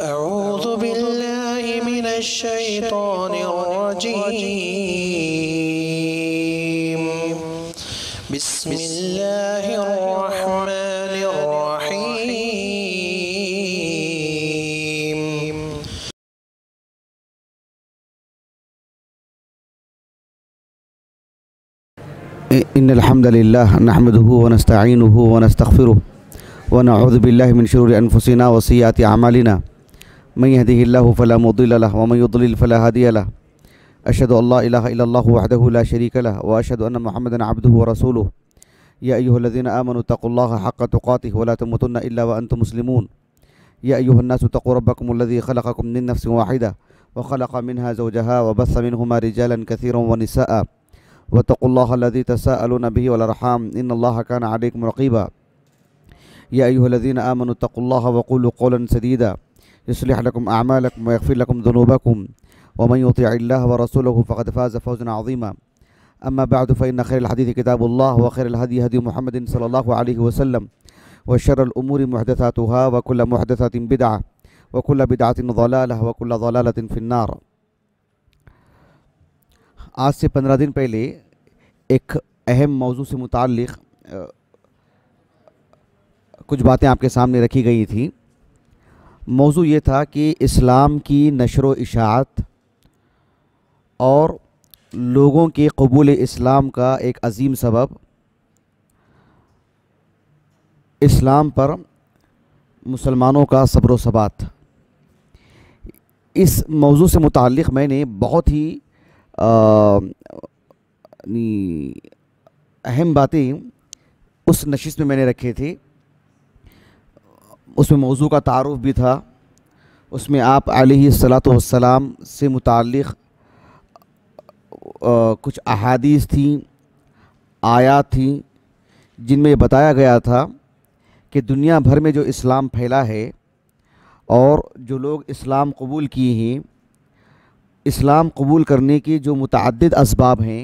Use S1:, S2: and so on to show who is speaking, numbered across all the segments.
S1: أعوذ بالله من الشيطان الرجيم بسم الله الرحمن الرحيم إن الحمد لله نحمده ونستعينه ونستغفره ونعوذ بالله من شرور أنفسنا وسيئات أعمالنا من يهده الله فلا مضل له ومن يضلل فلا هادي له أشهد أن لا إله إلا الله وحده لا شريك له وأشهد أن محمدا عبده ورسوله يا أيها الذين آمنوا اتقوا الله حق تقاته ولا تموتن إلا وأنتم مسلمون يا أيها الناس اتقوا ربكم الذي خلقكم من نفس واحدة وخلق منها زوجها وبث منهما رجالا كثيرا ونساء واتقوا الله الذي تساءلون به والأرحام إن الله كان عليكم رقيبا يا أيها الذين آمنوا اتقوا الله وقولوا قولا سديدا يصلح لكم أعمالكم ويغفر لكم ذنوبكم ومن يطيع الله ورسوله فقد فاز فوزا عظيما أما بعد فإن خير الحديث كتاب الله وخير الهدي هدي محمد صلى الله عليه وسلم وشر الأمور محدثاتها وكل محدثة بدعة وكل بدعة ضلالة وكل ضلالة في النار आज से पंद्रह दिन पहले एक अहम मौजू से मुतल कुछ बातें आपके सामने रखी गई थी मौजू ये था कि इस्लाम की नशर इशात और लोगों के कबूल इस्लाम का एक अजीम सबब इस्लाम पर मुसलमानों का सब्र सबात इस मौजू से मुतक़ मैंने बहुत ही अहम बातें उस नशिश में मैंने रखे थी उसमें मौजू का तारफ़ भी था उसमें आप सलाम से मुतक़ कुछ अहादीस थी आयात थी जिनमें बताया गया था कि दुनिया भर में जो इस्लाम फैला है और जो लोग इस्लाम कबूल किए हैं इस्लाम कबूल करने के जो मुतद इसबाब हैं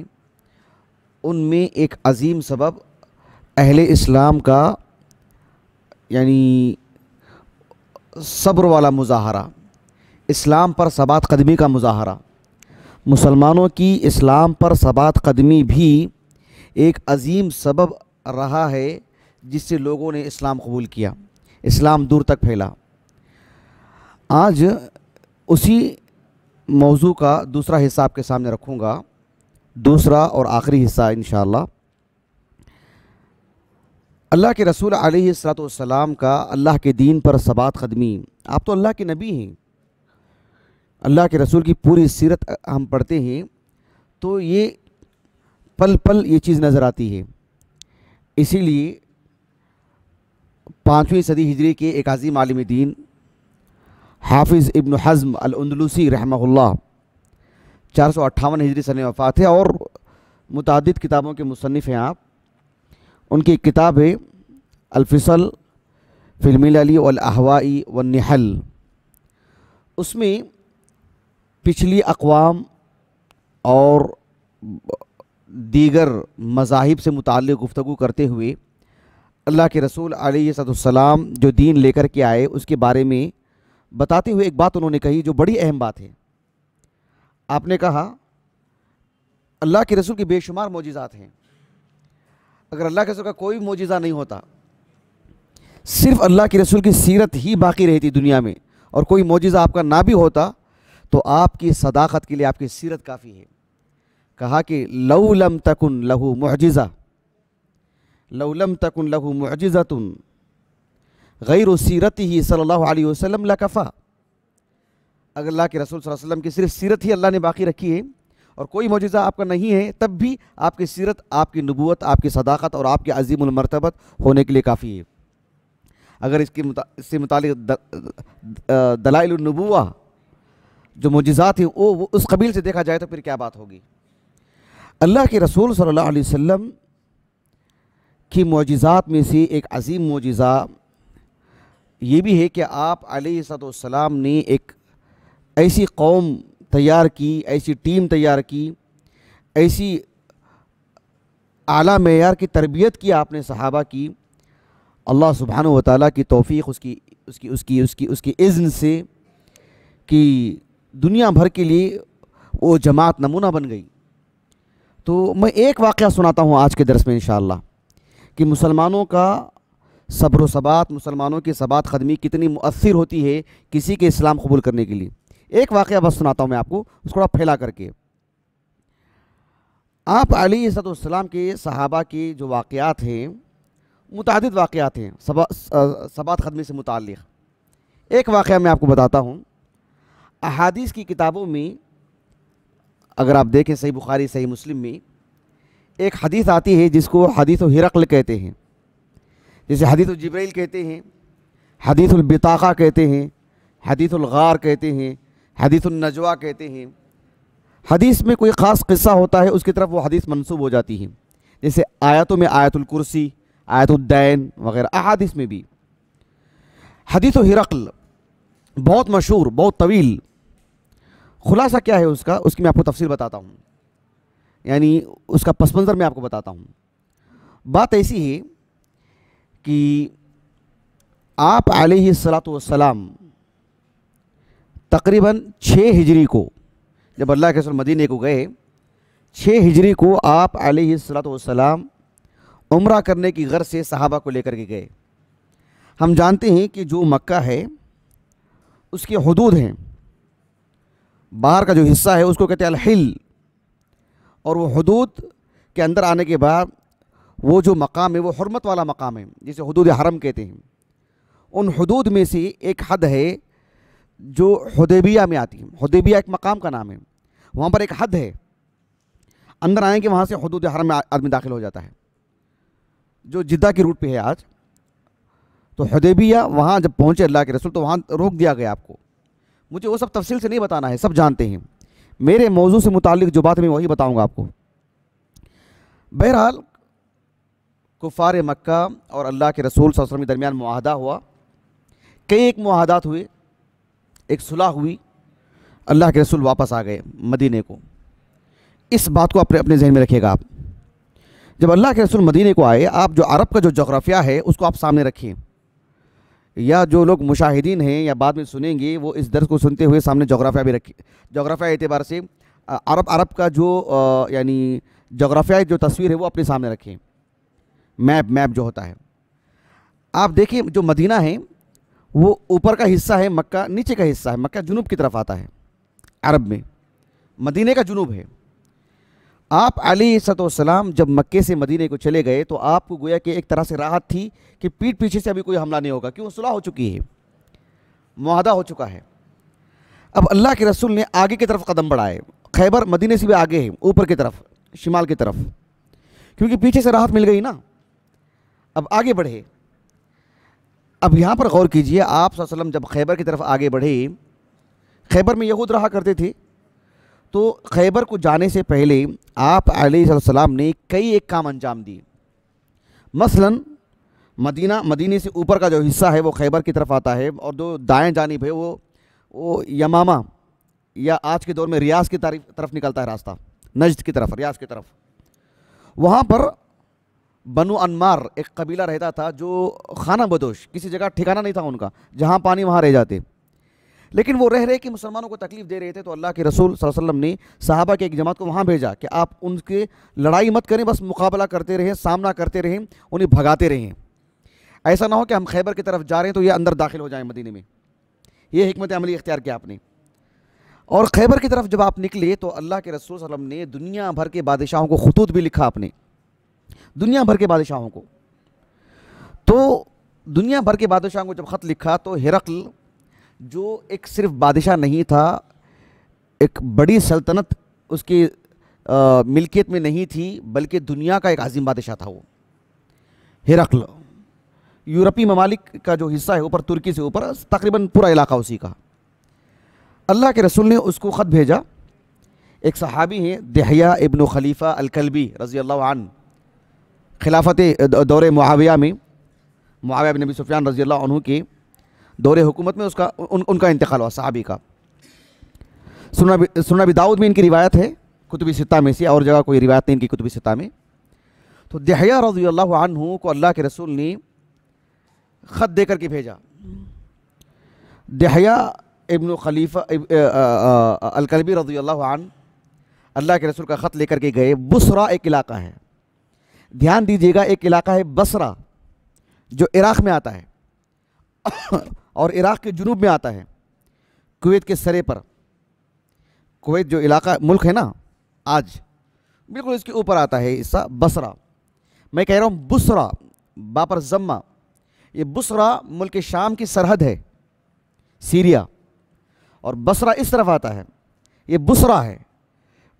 S1: उनमें एक अजीम सबब अहल इस्लाम का यानी सब्र वाला मुजाहरा इस्लाम पर सबात कदमी का मुजाहरा मुसलमानों की इस्लाम पर सबात कदमी भी एक अजीम सबब रहा है जिससे लोगों ने इस्लाम कबूल किया इस्लाम दूर तक फैला आज उसी मौजू का दूसरा हिस्सा आपके सामने रखूँगा दूसरा और आखिरी हिस्सा इन अल्लाह के रसूल आलतम का अल्लाह के दीन पर सबात खदमी आप तो अल्लाह के नबी हैं अल्लाह के रसूल की पूरी सीरत हम पढ़ते हैं तो ये पल पल ये चीज़ नज़र आती है इसीलिए पाँचवीं सदी हिजरी के एक अजीम आलम दीन हाफिज़ इब्न हज़म अलंदलूसी रहमल्ला चार सौ अट्ठावन हिजरी सन वफ़ात है और मुतद किताबों के मुसनफ़ हैं आप उनकी किताब है अलफिसल फिल्मिलली वलहवाई व नहल उसमें पिछली अकवाम और दीगर मजाहब से मुतल गुफ्तु करते हुए अल्लाह के रसूल सलाम जो दीन लेकर के आए उसके बारे में बताते हुए एक बात उन्होंने कही जो बड़ी अहम बात है आपने कहा अल्लाह के रसूल के बेशुमार मोजात हैं अगर अल्लाह के रसूल का कोई मोजिज़ा नहीं होता सिर्फ अल्लाह के रसूल की सीरत ही बाकी रहती दुनिया में और कोई मोजिज़ा आपका ना भी होता तो आपकी सदाकत के लिए आपकी सीरत काफ़ी है कहा कि लऊ लम तकन लहू मुजिज़ा लऊ लम तकन लहू मुजिज़ा तुन गैर सीरत ही सल्ला वसम लकफ़ा अगर अल्लाह के रसूल वसलम की सिर्फ सीरत ही अल्लाह ने बाकी रखी है और कोई मौजा आपका नहीं है तब भी आपकी सीरत आपकी नबूत आपकी सदाकत और आपकी अजीमरतबत होने के लिए काफ़ी है अगर इसके मुता, इससे मुतल दलाइलनबू जो मुजज़ात हैं वो, वो उस कबील से देखा जाए तो फिर क्या बात होगी अल्लाह के रसूल सल्लल्लाहु अलैहि वसल्लम की मुजज़ात में से एक अजीम मुजज़ा ये भी है कि आप सलाम ने एक ऐसी कौम तैयार की ऐसी टीम तैयार की ऐसी आला मैार की तरबियत की आपने सहाबा की अल्लाह सुबहान व ताली की तोफ़ी उसकी उसकी उसकी उसकी उसकी इज़्न से कि दुनिया भर के लिए वो जमात नमूना बन गई तो मैं एक वाक़ सुनाता हूँ आज के दरस में इन कि मुसलमानों का सब्र सबात मुसलमानों की सबात खदमी कितनी मुअसर होती है किसी के इस्लाम कबूल करने के लिए एक वाक़ बस सुनाता हूँ मैं आपको उसको थोड़ा फैला करके आप अली सदम के सहाबा के जो वाक़ात हैं मुतद वाक़ात हैं सबात ख़दमी से मुतल एक वाक़ मैं आपको बताता हूँ अहादीस की किताबों में अगर आप देखें सही बुखारी सही मुस्लिम में एक हदीस आती है जिसको हदीस हिरकल कहते हैं जैसे हदीस जब्राइल कहते हैं हदीसुलबिताखा कहते हैं हदीसुलगार कहते हैं नजवा कहते हैं हदीस में कोई ख़ास किस्सा होता है उसकी तरफ वो हदीस मनसूब हो जाती है जैसे आयतों में आयतुल कुर्सी आयतुद्दैन वगैरह अदीस में भी हदीस हिरकल बहुत मशहूर बहुत तवील खुलासा क्या है उसका उसकी मैं आपको तफसील बताता हूँ यानी उसका पस मंज़र मैं आपको बताता हूँ बात ऐसी है कि आप वसलाम तकरीबन छः हिजरी को जब अल्लाह के रसूल मदीने को गए छः हिजरी को आप सलाम उम्र करने की गर्ज से सहाबा को लेकर के गए हम जानते हैं कि जो मक्का है उसके हदूद हैं बाहर का जो हिस्सा है उसको कहते हैं अलहिल और वो हदूद के अंदर आने के बाद वो जो मकाम है वो हरमत वाला मकाम है जिसे हदूद हरम कहते हैं उन हदूद में से एक हद है जो हदेबिया में आती है हदेबिया एक मकाम का नाम है वहाँ पर एक हद है अंदर आएंगे वहाँ से हदूद हरम में आदमी दाखिल हो जाता है जो जिद्दा के रूट पे है आज तो हदेबिया वहाँ जब पहुँचे अल्लाह के रसूल तो वहाँ रोक दिया गया आपको मुझे वो सब तफसील से नहीं बताना है सब जानते हैं मेरे मौजू से मुतल जो बात मैं वही बताऊँगा आपको बहरहाल कुफ़ार मक्का और अल्लाह के रसूल वसलम के दरमियान माहदा हुआ कई एक माहदात हुए एक सुलह हुई अल्लाह के रसूल वापस आ गए मदीने को इस बात को अपने अपने जहन में रखिएगा आप जब अल्लाह के रसूल मदीने को आए आप जो अरब का जो जोग्राफिया है उसको आप सामने रखिए या जो लोग मुशाहिदीन हैं या बाद में सुनेंगे वो इस दर्ज को सुनते हुए सामने जोग्राफिया भी रखिए जोग्राफिया एतबार से अरब अरब का जो यानी जोग्राफिया जो तस्वीर है वो अपने सामने रखें मैप मैप जो होता है आप देखिए जो मदीना है वो ऊपर का हिस्सा है मक्का नीचे का हिस्सा है मक्का जुनूब की तरफ आता है अरब में मदीने का जुनूब है आप अली सतम जब मक्के से मदीने को चले गए तो आपको गोया कि एक तरह से राहत थी कि पीठ पीछे से अभी कोई हमला नहीं होगा क्यों सुलह हो चुकी है मुहदा हो चुका है अब अल्लाह के रसूल ने आगे की तरफ कदम बढ़ाए खैबर मदीने से भी आगे है ऊपर की तरफ शिमाल की तरफ क्योंकि पीछे से राहत मिल गई ना अब आगे बढ़े अब यहाँ पर गौर कीजिए आप वसल्लम जब खैबर की तरफ आगे बढ़े खैबर में यहूद रहा करते थे तो खैबर को जाने से पहले आप सलाम ने कई एक काम अंजाम दिए मसलन मदीना मदीने से ऊपर का जो हिस्सा है वो खैबर की तरफ आता है और जो दाएं जानब है वो वो यमामा या आज के दौर में रियाज की तरफ निकलता है रास्ता नजद की तरफ रियाज की तरफ वहाँ पर बनु अनमार एक कबीला रहता था जो खाना बदोश किसी जगह ठिकाना नहीं था उनका जहाँ पानी वहाँ रह जाते लेकिन वो रह रहे कि मुसलमानों को तकलीफ़ दे रहे थे तो अल्लाह के रसूल वसल्लम ने साहबा के एक जमात को वहाँ भेजा कि आप उनके लड़ाई मत करें बस मुकाबला करते रहें सामना करते रहें उन्हें भगाते रहें ऐसा ना हो कि हम खैबर की तरफ जा रहे हैं तो ये अंदर दाखिल हो जाए मदीने में ये हमत अमली इख्तियार किया आपने और खैबर की तरफ जब आप निकले तो अल्लाह के रसूल वसलम ने दुनिया भर के बादशाहों को खतूत भी लिखा आपने दुनिया भर के बादशाहों को तो दुनिया भर के बादशाहों को जब ख़त लिखा तो हिरकल जो एक सिर्फ बादशाह नहीं था एक बड़ी सल्तनत उसकी मिल्कियत में नहीं थी बल्कि दुनिया का एक अजीम बादशाह था वो हिरकल यूरोपी ममालिक का जो हिस्सा है ऊपर तुर्की से ऊपर तकरीबन पूरा इलाका उसी का अल्लाह के रसूल ने उसको ख़त भेजा एक सहाबी हैं दहिया इबन खलीफ़ा अलकलबी रज़ी अल्लाह खिलाफत दौरे मुआविया में मुआविया नबी सुफियान रजी अल्लाह की दौर हुकूमत में उसका उन, उनका इंतकाल हुआ सहाबी का सुना भी दाऊद में इनकी रिवायत है कुतुबी सत्ता में से और जगह कोई रिवायत नहीं इनकी कुतुबी सत्ता में तो दहया रजी अल्लाह को अल्लाह के रसूल ने ख़त दे करके भेजा दहया इबन खलीफा इब, अलकलबी रजी अल्लाह अल्लाह के रसूल का ख़त लेकर के गए बुसरा एक इलाका है ध्यान दीजिएगा एक इलाका है बसरा जो इराक़ में आता है और इराक़ के जुनूब में आता है कुवैत के सरे पर कुवैत जो इलाका मुल्क है ना आज बिल्कुल इसके ऊपर आता है हिस्सा बसरा मैं कह रहा हूँ बुसरा बापर जम्मा ये बुसरा मुल्क शाम की सरहद है सीरिया और बसरा इस तरफ आता है ये बुसरा है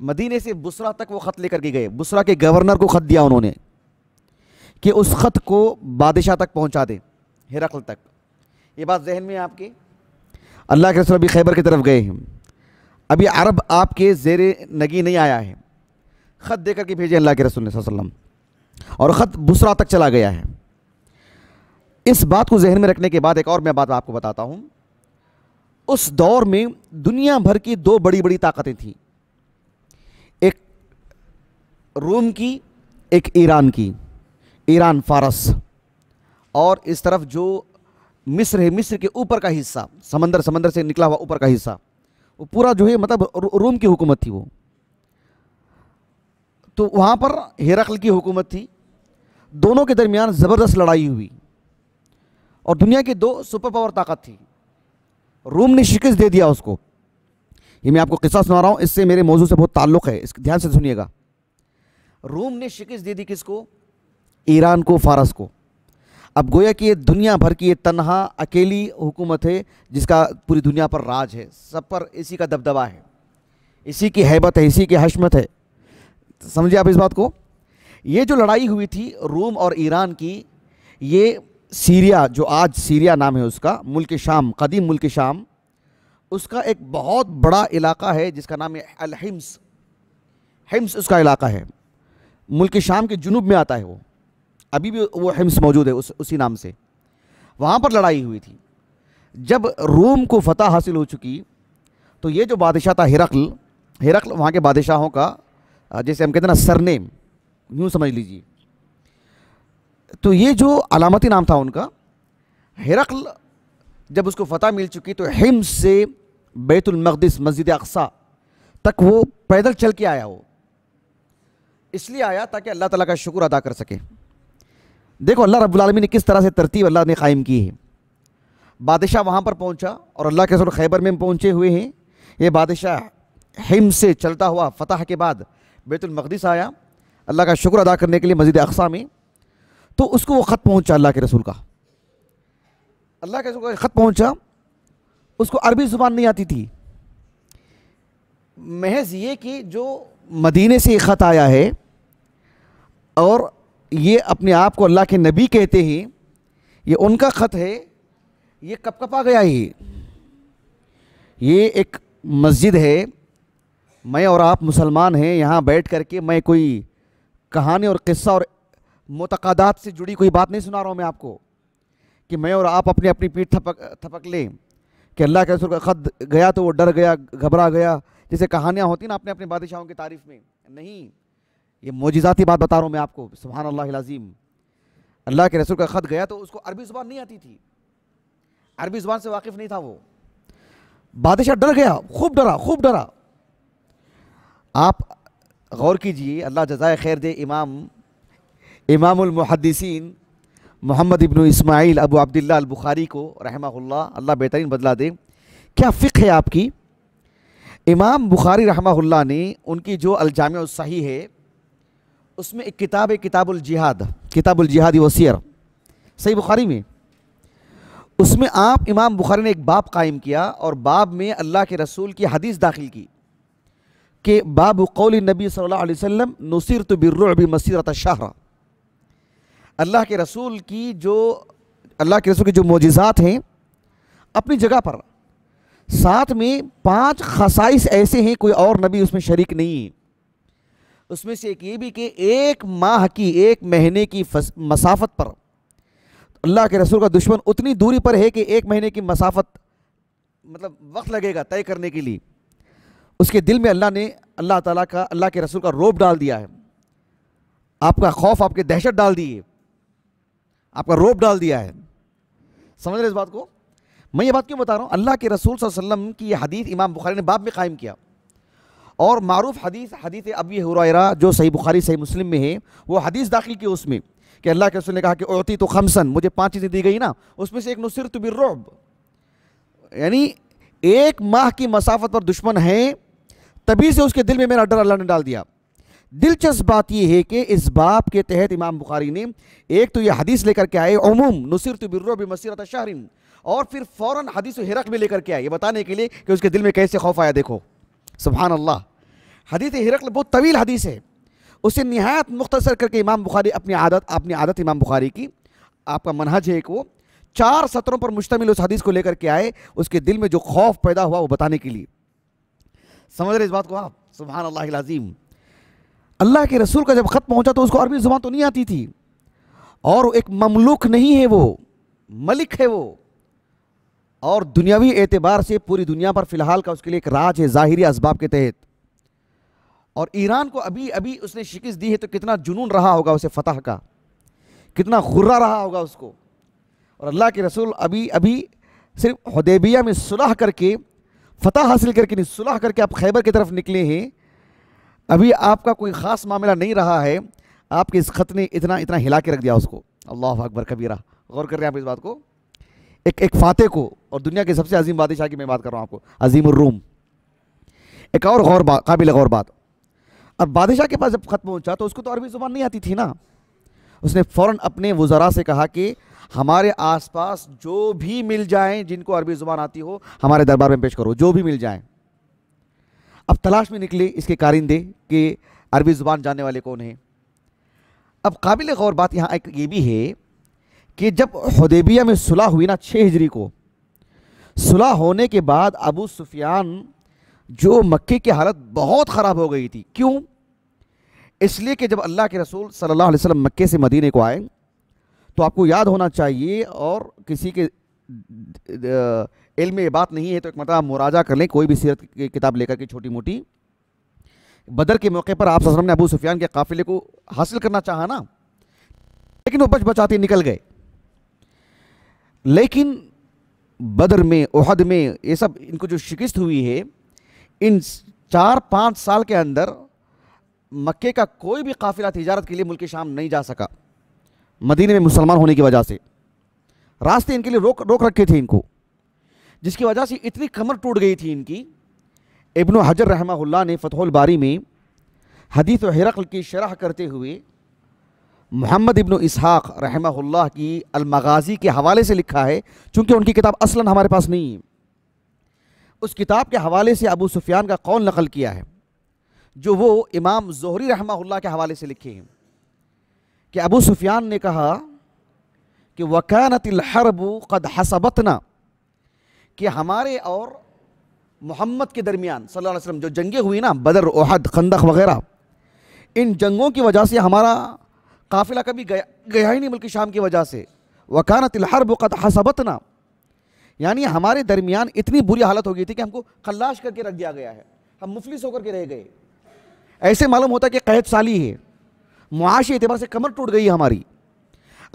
S1: मदीने से बुसरा तक वो ख़त लेकर के गए बुसरा के गवर्नर को ख़त दिया उन्होंने कि उस ख़त को बादशाह तक पहुंचा दे हिरकल तक ये बात जहन में है आपके अल्लाह के रसूल अभी खैबर की तरफ गए हैं अभी अरब आपके जेर नगी नहीं आया है ख़त दे करके भेजे अल्लाह के रसूल वसल्लम और ख़त बुसरा तक चला गया है इस बात को जहन में रखने के बाद एक और मैं बात आपको बताता हूँ उस दौर में दुनिया भर की दो बड़ी बड़ी ताकतें थीं एक रोम की एक ईरान की ईरान फारस और इस तरफ जो मिस्र है मिस्र के ऊपर का हिस्सा समंदर समंदर से निकला हुआ ऊपर का हिस्सा वो पूरा जो है मतलब रोम की हुकूमत थी वो तो वहाँ पर हेरकल की हुकूमत थी दोनों के दरमियान ज़बरदस्त लड़ाई हुई और दुनिया की दो सुपर पावर ताकत थी रोम ने शिकस्त दे दिया उसको ये मैं आपको किस्सा सुना रहा हूँ इससे मेरे मौजू से बहुत ताल्लुक़ है इसके ध्यान से सुनिएगा रोम ने शिकस्त दे दी किसको ईरान को फारस को अब गोया कि ये दुनिया भर की ये तनहा अकेली हुकूमत है जिसका पूरी दुनिया पर राज है सब पर इसी का दबदबा है इसी की हैबत है इसी की हशमत है समझिए आप इस बात को ये जो लड़ाई हुई थी रोम और ईरान की ये सीरिया जो आज सीरिया नाम है उसका मुल्क शाम कदीम मुल्क शाम उसका एक बहुत बड़ा इलाका है जिसका नाम है अलहिम्स हिम्स उसका इलाका है मुल्क शाम के जुनूब में आता है वो अभी भी वो हिम्स मौजूद है उस उसी नाम से वहाँ पर लड़ाई हुई थी जब रोम को फतह हासिल हो चुकी तो ये जो बादशाह था हिरकल हिरकल वहाँ के बादशाहों का जैसे हम कहते हैं ना सरनेम यूँ समझ लीजिए तो ये जो अलामती नाम था उनका हिरकल जब उसको फतह मिल चुकी तो हिम्स से बैतुलमकदस मस्जिद अकसा तक वो पैदल चल के आया वो इसलिए आया ताकि अल्लाह ताला का शुक्र अदा कर सके देखो अल्लाह रब्लमी ने किस तरह से तरतीब अल्लाह ने कायम की है बादशाह वहाँ पर पहुँचा और अल्लाह के रसूल खैबर में पहुँचे हुए हैं ये बादशाह हिम से चलता हुआ फतह के बाद बैतुलमक़दस आया अल्लाह का शुक्र अदा करने के लिए मस्जिद अक्सा में तो उसको वो ख़त पहुँचा अल्लाह के रसूल का अल्लाह के रसूल का ख़त पहुँचा उसको अरबी ज़ुबान नहीं आती थी महज ये कि जो मदीने से ख़त आया है और ये अपने आप को अल्लाह के नबी कहते हैं ये उनका ख़त है ये कप कपा गया ये ये एक मस्जिद है मैं और आप मुसलमान हैं यहाँ बैठ कर के मैं कोई कहानी और किस्सा और मतकादात से जुड़ी कोई बात नहीं सुना रहा हूँ मैं आपको कि मैं और आप अपनी अपनी पीठ थपक थपक लें कि अल्लाह के रसूल का खत गया तो वो डर गया घबरा गया जैसे कहानियाँ होती ना अपने अपने बादशाहों की तारीफ़ में नहीं ये मोजिज़ाती बात बता रहा हूँ मैं आपको सुबहान अल्लाह अल्लाह के रसूल का ख़त गया तो उसको अरबी ज़ुबान नहीं आती थी अरबी ज़ुबान से वाकिफ़ नहीं था वो बादशाह डर गया खूब डरा खूब डरा आप गौर कीजिए अल्लाह जजाय खैर दे इमाम इमामहदसिन मोहम्मद इबन इसमाइल अबू अब्दुल्ला अलबुखारी को रहमा अल्लाह बेहतरीन बदला दे क्या फ़िक है आपकी इमाम बुखारी रहमल्ला ने उनकी जो अलजाम सही है उसमें एक किताब है किताबुल जिहाद किताबुल जिहादी वसीर सही बुखारी में उसमें आप इमाम बुखारी ने एक बाब कायम किया और बाब में अल्लाह के रसूल की हदीस दाखिल की कि बाब कौल नबी सल्लल्लाहु अलैहि वसल्लम नसीर तो बिर्रबी मसीरत शाहरा अल्लाह के रसूल की जो अल्लाह के रसूल के जो मोजात हैं अपनी जगह पर साथ में पांच खसाइस ऐसे हैं कोई और नबी उसमें शरीक नहीं है उसमें से एक ये भी कि एक माह की एक महीने की मसाफत पर अल्लाह के रसूल का दुश्मन उतनी दूरी पर है कि एक महीने की मसाफत मतलब वक्त लगेगा तय करने के लिए उसके दिल में अल्लाह ने अल्लाह ताला का अल्लाह के रसूल का रोब डाल दिया है आपका खौफ आपके दहशत डाल दी है आपका रोब डाल दिया है समझ रहे इस बात को मैं ये बात क्यों बता रहा हूँ अल्लाह के रसूल वसल्लम की यह हदीत इमाम बुखारी ने बाप में कायम किया और मरूफ हदीस हदीस अबी हुररा जो सही बुखारी सही मुस्लिम में है वो हदीस दाखिल की उसमें कि अल्लाह के उसने ने कहा कि औती तो खमसन मुझे पाँच चीज़ें दी गई ना उसमें से एक नुसर तो बिरब यानी एक माह की मसाफत पर दुश्मन है तभी से उसके दिल में मेरा डर अल्लाह ने डाल दिया दिलचस्प बात यह है कि इस बाप के तहत इमाम बुखारी ने एक तो यह हदीस लेकर के आए उमूम नुसर तो बिर मसीरत शाहरिन और फिर फ़ौर हदीस हिरक में लेकर के आए ये बताने के लिए कि उसके दिल में कैसे खौफ आया देखो सुबहान अल्लाह हदीत हिरकल बहुत तवील हदीस है उसे नहायत मुख्तसर करके इमाम बुखारी अपनी आदत अपनी आदत इमाम बुखारी की आपका मनहज है एक वो चार सत्रों पर मुश्तमिल उस हदीस को लेकर के आए उसके दिल में जो खौफ पैदा हुआ वो बताने के लिए समझ रहे इस बात को आप सुबहान अल्लाह अल्लाह के रसूल का जब ख़त पहुँचा तो उसको अरबी ज़ुबान तो नहीं आती थी और एक ममलूक नहीं है वो मलिक है वो और दुनियावी एतबार से पूरी दुनिया पर फिलहाल का उसके लिए एक राज है ज़ाहरी इसबाब के तहत और ईरान को अभी अभी उसने शिकस्त दी है तो कितना जुनून रहा होगा उसे फतह का कितना खुर्रा रहा होगा उसको और अल्लाह के रसूल अभी अभी सिर्फ हदेबिया में सुलह करके फतह हासिल करके नहीं सुलह करके आप खैबर की तरफ निकले हैं अभी आपका कोई ख़ास मामला नहीं रहा है आपके इस ख़त ने इतना इतना हिला के रख दिया उसको अल्लाह अकबर कबीरा गौर कर रहे हैं आप इस बात को एक एक फातह को और दुनिया के सबसे अजीम बादशाह की मैं बात कर रहा हूँ आपको अजीम रूम एक और गौर बात काबिल गौर बात अब बादशाह के पास जब खत्म पहुँचा तो उसको तो अरबी ज़ुबान नहीं आती थी ना उसने फ़ौर अपने वज़रा से कहा कि हमारे आसपास जो भी मिल जाए जिनको अरबी ज़ुबान आती हो हमारे दरबार में पेश करो जो भी मिल जाए अब तलाश में निकले इसके कारिंदे कि अरबी ज़ुबान जानने वाले कौन हैं अब काबिल गौर बात यहाँ एक ये भी है कि जब हदेबिया में सुलह हुई ना छः हिजरी को सुलह होने के बाद अबू सुफियान जो मक्के की हालत बहुत ख़राब हो गई थी क्यों इसलिए कि जब अल्लाह के रसूल सल्लल्लाहु अलैहि वसल्लम मक्के से मदीने को आए तो आपको याद होना चाहिए और किसी के इल्म ये बात नहीं है तो एक मतलब मुराजा कर लें कोई भी सीरत की किताब लेकर के छोटी मोटी बदर के मौके पर आप ने अबू सुफियान के काफ़िले को हासिल करना चाहा ना लेकिन वो बच बचाते निकल गए लेकिन बदर में ओहद में ये सब इनको जो शिकस्त हुई है इन चार पाँच साल के अंदर मक्के का कोई भी काफिला तजारत के लिए मुल्क शाम नहीं जा सका मदीने में मुसलमान होने की वजह से रास्ते इनके लिए रोक रोक रखे थे इनको जिसकी वजह से इतनी कमर टूट गई थी इनकी इबन हजर रहमा ने फ़तहुल बारी में हदीस हरकल की शरह करते हुए मोहम्मद इब्न इसहाक़ रहमा की अलमगाजी के हवाले से लिखा है चूँकि उनकी किताब असला हमारे पास नहीं है उस किताब के हवाले से अबू सुफियान का कौन नकल किया है जो वो इमाम जहरी रहमहुल्लाह के हवाले से लिखे हैं कि अबू सुफियान ने कहा कि वकानतलहरब कद हसबतना कि हमारे और मोहम्मद के दरमियान सल्लल्लाहु अलैहि वसल्लम जो जंगें हुई ना बदर ओहद खंदक वगैरह इन जंगों की वजह से हमारा काफिला कभी गया गया ही नहीं बल्कि शाम की वजह से वकाना हर बुकत ना यानी हमारे दरमियान इतनी बुरी हालत हो गई थी कि हमको खल्लाश करके रख दिया गया है हम मुफलिस होकर के रह गए ऐसे मालूम होता कि कैद साली है मुआशी एतबार से कमर टूट गई हमारी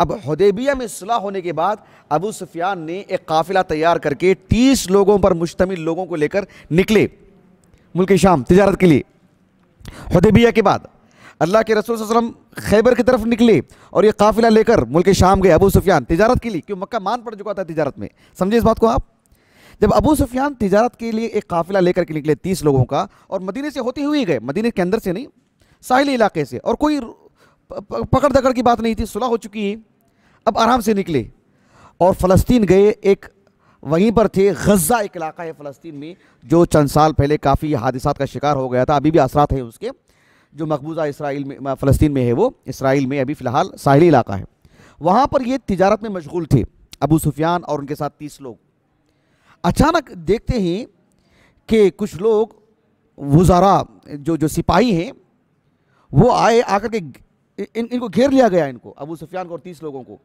S1: अब हदेबिया में सलाह होने के बाद अबू सुफियान ने एक काफिला तैयार करके तीस लोगों पर मुश्तमिल लोगों को लेकर निकले मुल्क शाम तजारत के लिए हदेबिया के बाद अल्लाह के रसूल वसलम खैबर की तरफ निकले और ये काफिला लेकर मुल्क शाम गए अबू सुफियान तजारत के लिए क्यों मक्का मान पड़ चुका था तजारत में समझे इस बात को आप जब अबू सुफियान तजारत के लिए एक काफिला लेकर के निकले तीस लोगों का और मदीने से होते हुए गए मदीने के अंदर से नहीं साहली इलाके से और कोई पकड़ दकड़ की बात नहीं थी सुलह हो चुकी है अब आराम से निकले और फ़लस्तीन गए एक वहीं पर थे गज़ा एक इलाका है फ़लस्तीन में जो चंद साल पहले काफ़ी हादसा का शिकार हो गया था अभी भी असरात हैं उसके जो मकबूजा इसराइल में फ़लस्तीन में है वो इसराइल में अभी फ़िलहाल साहली इलाका है वहाँ पर ये तजारत में मशगूल थे अबू सुफियान और उनके साथ तीस लोग अचानक देखते हैं कि कुछ लोग वज़ारा जो जो सिपाही हैं वो आए आकर के इन इनको घेर लिया गया इनको अबू सुफियान को और तीस लोगों को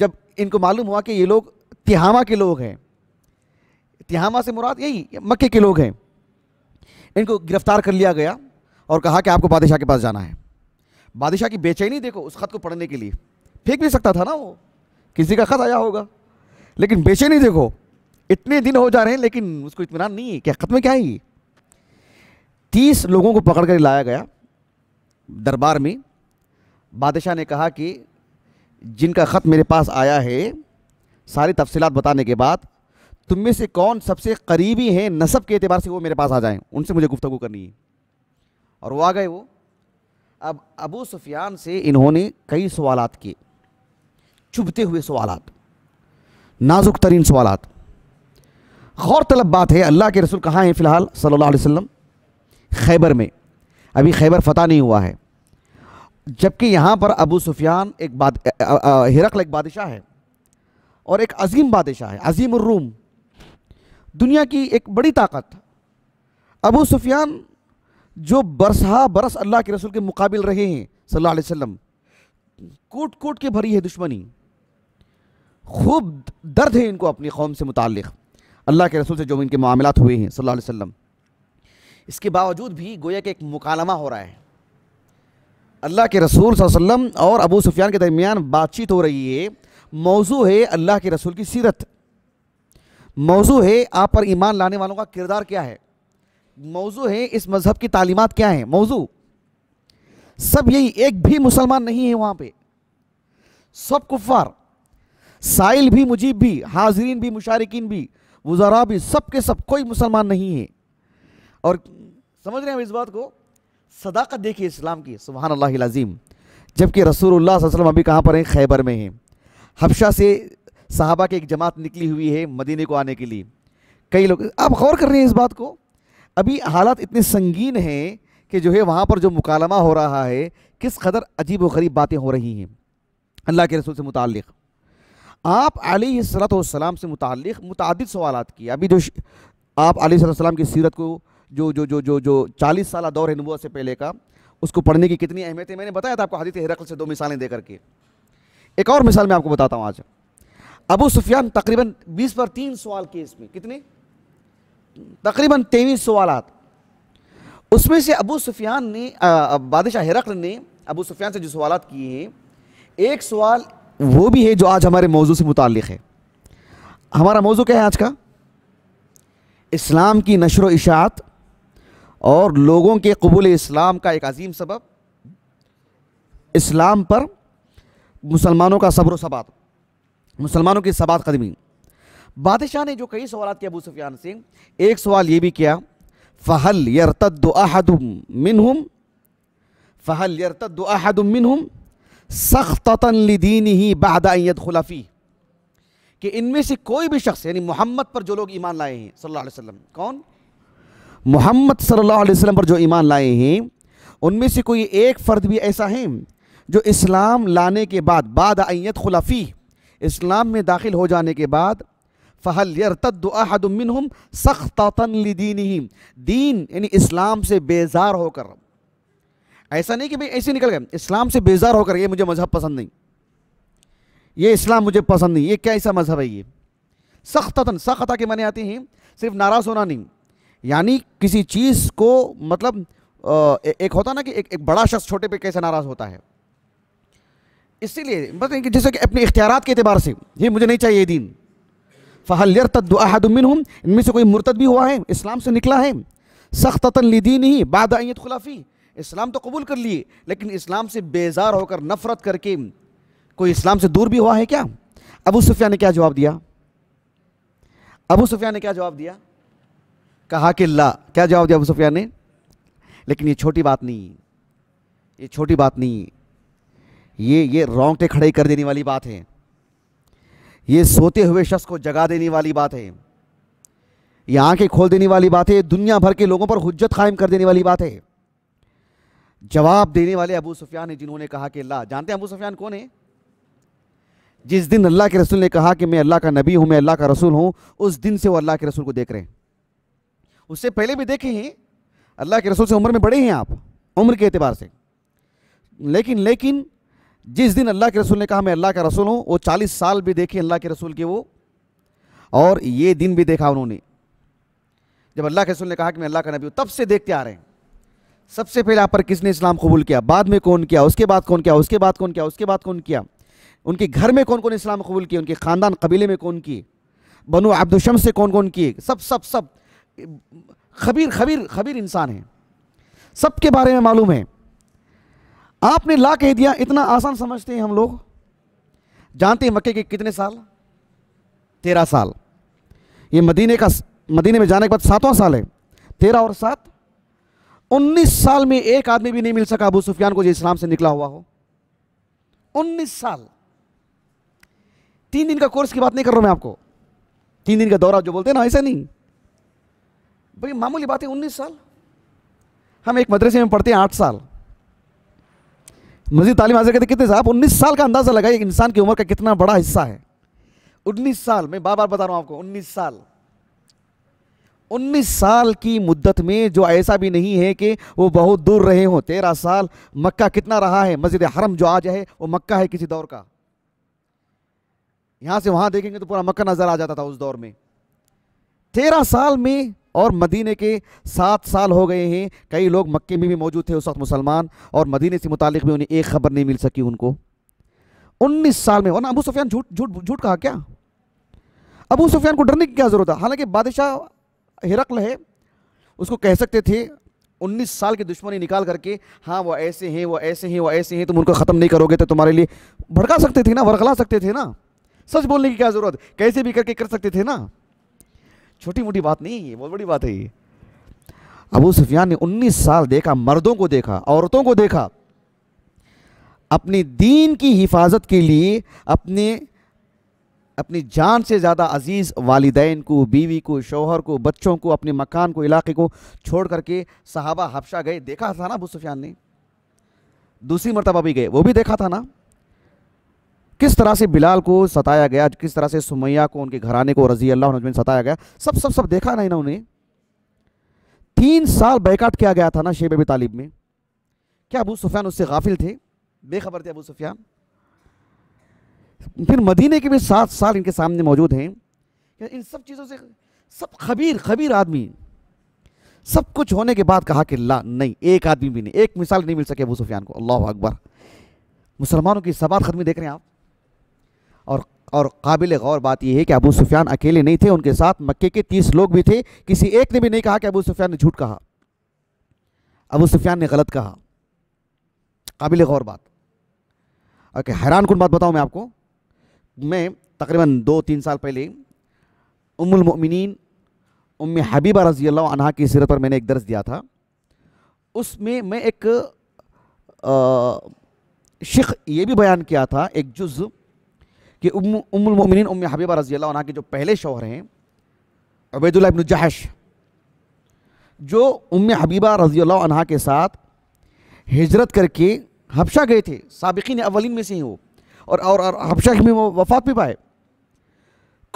S1: जब इनको मालूम हुआ कि ये लोग तिहामा के लोग हैं तिहामा से मुराद यही मक्के के लोग हैं इनको गिरफ्तार कर लिया गया और कहा कि आपको बादशाह के पास जाना है बादशाह की बेचैनी देखो उस ख़त को पढ़ने के लिए फेंक भी सकता था ना वो किसी का ख़त आया होगा लेकिन बेचैनी देखो इतने दिन हो जा रहे हैं लेकिन उसको इतमान नहीं है क्या ख़त में क्या है ये तीस लोगों को पकड़ कर लाया गया दरबार में बादशाह ने कहा कि जिनका ख़त मेरे पास आया है सारी तफसीत बताने के बाद तुम में से कौन सबसे करीबी हैं नसब के अतबार से वो मेरे पास आ जाएं उनसे मुझे गुफ्तु करनी है और वो आ गए वो अब अबू सुफियान से इन्होंने कई सवाल किए चुभते हुए सवाल नाजुक तरीन सवाल गौर तलब बात है अल्लाह के रसूल कहाँ हैं फ़िलहाल सल्लल्लाहु अलैहि वसल्लम खैबर में अभी खैबर फतह नहीं हुआ है जबकि यहाँ पर अबू सुफियान एक बाद हिरकल एक बादशाह है और एक अजीम बादशाह है अजीम रूम दुनिया की एक बड़ी ताकत अबू सुफियान जो बरसा बरस अल्लाह के रसूल के मुकाबिल रहे हैं सल्लल्लाहु अलैहि वसल्लम कूट कोट के भरी है दुश्मनी खूब दर्द है इनको अपनी कौम से मुतल अल्लाह के रसूल से जो इनके मामला हुए हैं सल्ला वसम इसके बावजूद भी गोया के एक मुकालमा हो रहा है अल्लाह के रसूल वसम और अबू सुफियान के दरमियान बातचीत हो रही है मौजू है अल्लाह के रसूल की सीरत मौजू है आप पर ईमान लाने वालों का किरदार क्या है मौजू है इस मज़हब की तालीमत क्या है मौजू सब यही एक भी मुसलमान नहीं है वहां पे सब कुफार साइल भी मुजीब भी हाजरीन भी मुशारकिन भी वजारा भी सब के सब कोई मुसलमान नहीं है और समझ रहे हैं इस बात को सदाकत देखिए इस्लाम की सुबहानल्लाजीम जबकि रसूल वसलम अभी कहाँ पर हैं खैबर में हैं हबशा से साहबा की एक जमात निकली हुई है मदीने को आने के लिए कई लोग आप गौर कर रहे हैं इस बात को अभी हालात इतने संगीन हैं कि जो है वहाँ पर जो मुकालमा हो रहा है किस कदर अजीब व गरीब बातें हो रही हैं अल्लाह के रसूल से मुतल आप सलाम से मुतल मुतद सवाल किए अभी जो आप सलाम की सीरत को जो जो जो जो जो चालीस साल दौर है नबूत से पहले का उसको पढ़ने की कितनी अहमियत है मैंने बताया था आपको हदीत हरकल से दो मिसालें दे करके एक और मिसाल मैं आपको बताता हूँ आज अबू सुफियान तकरीबन बीस पर तीन सवाल किए इसमें कितने तकरीबन तेईस सवाल उसमें से अबू सुफियान ने बादशाह हिरकल ने अबू सुफियान से जो सवाल किए हैं एक सवाल वो भी है जो आज हमारे मौजू से मुतल है हमारा मौजू क्या है आज का इस्लाम की नशर इशात और लोगों के कबूल इस्लाम का एक अजीम सबब इस्लाम पर मुसलमानों का सब्र सबात मुसलमानों की सबात कदमी बादशाह ने जो कई सवाल किया अबू सुफियान से एक सवाल ये भी किया फ़हल यरतदम मिनहुम फ़हल यरतदम मिनहुम सख्तन लिदीन ही बहदाइत खुलाफ़ी कि इनमें से कोई भी शख्स यानी मोहम्मद पर जो लोग ईमान लाए हैं सल्लल्लाहु अलैहि वसल्लम कौन मोहम्मद सल्लल्लाहु अलैहि वसल्लम पर जो ईमान लाए हैं उनमें से कोई एक फ़र्द भी ऐसा है जो इस्लाम लाने के बाद बाद आयत खुलाफी इस्लाम में दाखिल हो जाने के बाद फ़हल यरतदमिन सख्तातन दीन दीन यानी इस्लाम से बेजार होकर ऐसा नहीं कि भाई ऐसे निकल गए इस्लाम से बेजार होकर ये मुझे मज़हब पसंद नहीं ये इस्लाम मुझे पसंद नहीं ये क्या ऐसा मज़हब है ये सख्तन सख्त के माने आते हैं सिर्फ नाराज़ होना नहीं यानी किसी चीज़ को मतलब ए, एक होता ना कि एक, एक बड़ा शख्स छोटे पे कैसे नाराज़ होता है इसीलिए मतलब जैसे कि अपने इख्तियार के अतबार से ये मुझे नहीं चाहिए दीन फ़हल यरतद हूँ इनमें से कोई मुर्तद भी हुआ है इस्लाम से निकला है सख्त लिदी नहीं बाद आयत खुलाफी इस्लाम तो कबूल कर लिए लेकिन इस्लाम से बेजार होकर नफरत करके कोई इस्लाम से दूर भी हुआ है क्या अबू सुफियान ने क्या जवाब दिया अबू सफिया ने क्या जवाब दिया कहा कि ला क्या जवाब दिया अबू सुफियान ने लेकिन ये छोटी बात नहीं ये छोटी बात नहीं ये ये रोंगटे खड़े कर देने वाली बात है ये सोते हुए शख्स को जगा देने वाली बात है ये आंखें खोल देने वाली बात है दुनिया भर के लोगों पर हजत कायम कर देने वाली बात है जवाब देने वाले अबू सुफियान है जिन्होंने कहा कि अल्लाह जानते हैं अबू सुफियान कौन है जिस दिन अल्लाह के रसूल ने कहा कि मैं अल्लाह का नबी हूँ मैं अल्लाह का रसूल हूँ उस दिन से वो अल्लाह के रसूल को देख रहे हैं उससे पहले भी देखे हैं अल्लाह के रसूल से उम्र में बड़े हैं आप उम्र के अतबार से लेकिन लेकिन जिस दिन अल्लाह के रसूल ने कहा मैं अल्लाह का रसूल हूँ वो चालीस साल भी देखे अल्लाह के रसूल के वो और ये दिन भी देखा उन्होंने जब अल्लाह के रसूल ने कहा कि मैं अल्लाह का नबी हूँ तब से देखते आ रहे हैं सबसे पहले आप पर किसने इस्लाम कबूल किया बाद में कौन किया उसके बाद कौन किया उसके बाद कौन किया उसके बाद कौन किया उनके घर में कौन कौन इस्लाम कबूल किया उनके ख़ानदान कबीले में कौन किए बनो अब्दुलशम से कौन कौन किए सब सब सब खबीर खबीर खबीर इंसान है सब के बारे में मालूम है आपने ला कह दिया इतना आसान समझते हैं हम लोग जानते हैं मक्के के कितने साल तेरह साल ये मदीने का मदीने में जाने के बाद सातवां साल है तेरह और सात उन्नीस साल में एक आदमी भी नहीं मिल सका अबू सुफियान को जो इस्लाम से निकला हुआ हो उन्नीस साल तीन दिन का कोर्स की बात नहीं कर रहा मैं आपको तीन दिन का दौरा जो बोलते हैं ना ऐसा नहीं भाई मामूली बात है उन्नीस साल हम एक मदरसे में पढ़ते हैं आठ साल मजीद तालीम हासिल करते कितने साहब उन्नीस साल का अंदाज़ा लगाइए इंसान की उम्र का कितना बड़ा हिस्सा है उन्नीस साल मैं बार बार बता रहा हूं आपको उन्नीस साल उन्नीस साल की मुद्दत में जो ऐसा भी नहीं है कि वो बहुत दूर रहे हों तेरह साल मक्का कितना रहा है मस्जिद हरम जो आज है वो मक्का है किसी दौर का यहां से वहां देखेंगे तो पूरा मक्का नज़र आ जाता था उस दौर में तेरह साल में और मदीने के सात साल हो गए हैं कई लोग मक्के में भी मौजूद थे उस वक्त मुसलमान और मदीने से मुतालिक भी उन्हें एक खबर नहीं मिल सकी उनको उन्नीस साल में वरना अबू सुफियान झूठ झूठ झूठ कहा क्या अबू सुफियान को डरने की क्या ज़रूरत है हालांकि बादशाह हिरकल है उसको कह सकते थे उन्नीस साल की दुश्मनी निकाल करके हाँ वो ऐसे हैं वो ऐसे हैं वो ऐसे हैं तुम उनको ख़त्म नहीं करोगे तो तुम्हारे लिए भड़का सकते थे ना भड़कला सकते थे ना सच बोलने की क्या ज़रूरत कैसे भी करके कर सकते थे ना छोटी मोटी बात नहीं है बहुत बड़ी बात है ये अबू सुफियान ने 19 साल देखा मर्दों को देखा औरतों को देखा अपने दीन की हिफाजत के लिए अपने अपनी जान से ज़्यादा अजीज़ वालदेन को बीवी को शोहर को बच्चों को अपने मकान को इलाके को छोड़ करके सहाबा हफ्शा गए देखा था ना अबू सुफियान ने दूसरी मरतबा भी गए वो भी देखा था ना किस तरह से बिलाल को सताया गया किस तरह से सुमैया को उनके घराने को रजी अल्लाह में सताया गया सब सब सब देखा ना इन्होंने तीन साल बैकाट किया गया था ना शेब अबी तालिब में क्या अबू सुफियान उससे गाफिल थे बेखबर थे अबू सुफियान फिर मदीने के भी सात साल इनके सामने मौजूद हैं इन सब चीज़ों से सब खबीर खबीर आदमी सब कुछ होने के बाद कहा कि ला नहीं एक आदमी भी नहीं एक मिसाल नहीं मिल सके अबू सुफियान को अल्लाह अकबर मुसलमानों की सबात खत्मी देख रहे हैं आप और और काबिल गौर बात यह है कि अबू सुफियान अकेले नहीं थे उनके साथ मक्के के तीस लोग भी थे किसी एक ने भी नहीं कहा कि अबू सुफियान ने झूठ कहा अबू सुफियान ने गलत कहा काबिल गौर बात ओके हैरान कन बात बताऊँ मैं आपको मैं तकरीबन दो तीन साल पहले उमुलमिन उम हबीबा रजी अल्लाह की सिरत पर मैंने एक दर्ज दिया था उसमें मैं एक शिख ये भी बयान किया था एक जुज़ कि उमिन उम हबीबा रजी अल्लाह के जो पहले शोहर हैं अबैदुल्ला इबन जहश जो उम हबीबा रजी अल्लाह के साथ हिजरत करके हबशा गए थे सबकिन अवलिन में से ही वो और और, हफशा हबशा में वो वफात भी पाए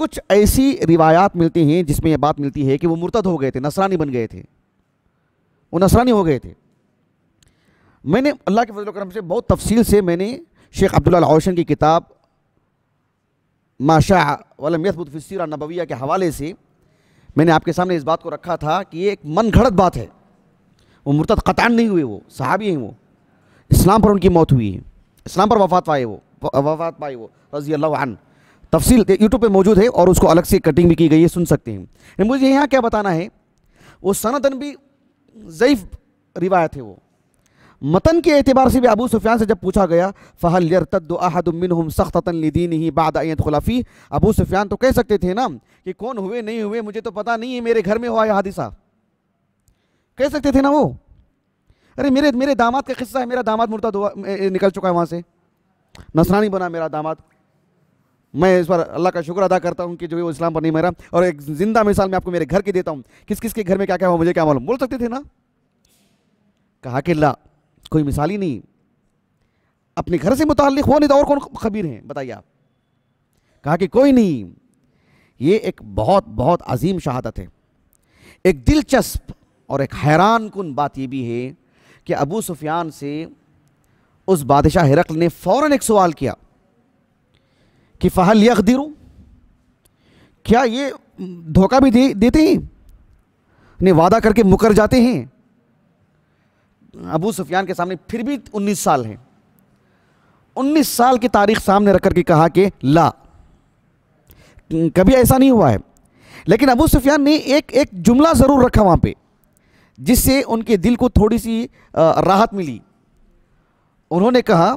S1: कुछ ऐसी रिवायात मिलती हैं जिसमें यह बात मिलती है कि वो मुर्तद हो गए थे नसरानी बन गए थे वो नसरानी हो गए थे मैंने अल्लाह के फजल करम से बहुत तफसील से मैंने शेख अब्दुल्ला ओशन की किताब माशा वलम यसबुत फ़िर नबविया के हवाले से मैंने आपके सामने इस बात को रखा था कि ये एक मन घड़त बात है वो मुर्तद क़तान नहीं हुए वो सहाबी हैं वो इस्लाम पर उनकी मौत हुई है इस्लाम पर वफात पाए वो वफात पाए वो रजी अल्लाह तफसील यूट्यूब पे मौजूद है और उसको अलग से कटिंग भी की गई है सुन सकते हैं मुझे यहाँ क्या बताना है वो सनतन भी ज़यीफ़ रिवायत है वो मतन के अतबार से भी अबू सुफियान से जब पूछा गया फ़हल यरतदमिन सख्तन लदीन ही बाद अयत अबू सुफियान तो कह सकते थे ना कि कौन हुए नहीं हुए मुझे तो पता नहीं है मेरे घर में हुआ यह हादिसा कह सकते थे ना वो अरे मेरे मेरे दामाद का किस्सा है मेरा दामाद मुर्दा निकल चुका है वहाँ से नसरानी बना मेरा दामाद मैं इस पर अल्लाह का शुक्र अदा करता हूँ कि जो वो इस्लाम पर नहीं मेरा और एक ज़िंदा मिसाल मैं आपको मेरे घर की देता हूँ किस किस के घर में क्या क्या हुआ मुझे क्या मालूम बोल सकते थे ना कहा कि ला कोई मिसाल ही नहीं अपने घर से मुतल हो नहीं तो और कौन खबीर हैं बताइए आप कहा कि कोई नहीं ये एक बहुत बहुत अजीम शहादत है एक दिलचस्प और एक हैरान कन बात यह भी है कि अबू सुफियान से उस बादशाह हिरकल ने फ़ौर एक सवाल किया कि फ़हल दिरू क्या ये धोखा भी दे देते हैं ने वादा करके मुकर जाते हैं अबू सुफियान के सामने फिर भी उन्नीस साल हैं उन्नीस साल की तारीख सामने रख करके कहा कि ला कभी ऐसा नहीं हुआ है लेकिन अबू सुफियान ने एक एक जुमला ज़रूर रखा वहाँ पे जिससे उनके दिल को थोड़ी सी राहत मिली उन्होंने कहा